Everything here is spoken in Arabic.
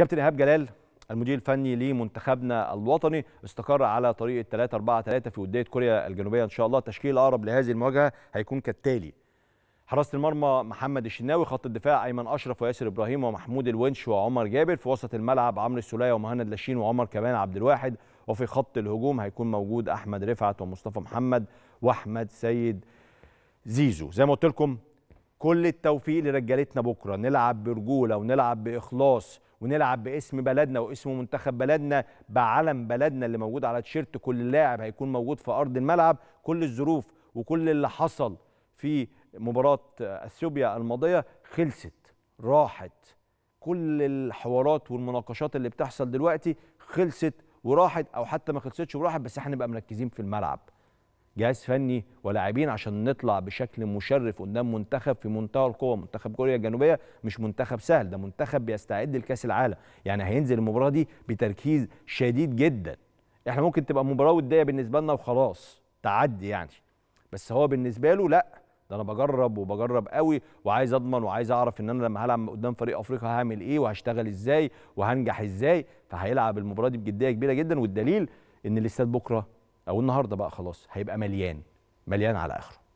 كابتن ايهاب جلال المدير الفني لمنتخبنا الوطني استقر على طريقه 3 4 3 في وديه كوريا الجنوبيه ان شاء الله التشكيل الاقرب لهذه المواجهه هيكون كالتالي حراسه المرمى محمد الشناوي خط الدفاع ايمن اشرف وياسر ابراهيم ومحمود الونش وعمر جابر في وسط الملعب عمرو السوليه ومهند لاشين وعمر كمان عبد الواحد وفي خط الهجوم هيكون موجود احمد رفعت ومصطفى محمد واحمد سيد زيزو زي ما قلت لكم كل التوفيق لرجالتنا بكره نلعب برجوله ونلعب باخلاص ونلعب باسم بلدنا واسم منتخب بلدنا بعلم بلدنا اللي موجود على تيشيرت كل لاعب هيكون موجود في ارض الملعب كل الظروف وكل اللي حصل في مباراه اثيوبيا الماضيه خلصت راحت كل الحوارات والمناقشات اللي بتحصل دلوقتي خلصت وراحت او حتى ما خلصتش وراحت بس احنا نبقى مركزين في الملعب جهاز فني ولاعبين عشان نطلع بشكل مشرف قدام منتخب في منتهى القوه منتخب كوريا الجنوبيه مش منتخب سهل ده منتخب بيستعد لكاس العالم يعني هينزل المباراه دي بتركيز شديد جدا احنا ممكن تبقى مباراه وديه بالنسبه لنا وخلاص تعدي يعني بس هو بالنسبه له لا ده انا بجرب وبجرب قوي وعايز اضمن وعايز اعرف ان انا لما هلعب قدام فريق افريقيا هعمل ايه وهشتغل ازاي وهنجح ازاي فهيلعب المباراه دي بجديه كبيره جدا والدليل ان الاستاد بكره او النهارده بقى خلاص هيبقى مليان مليان على اخره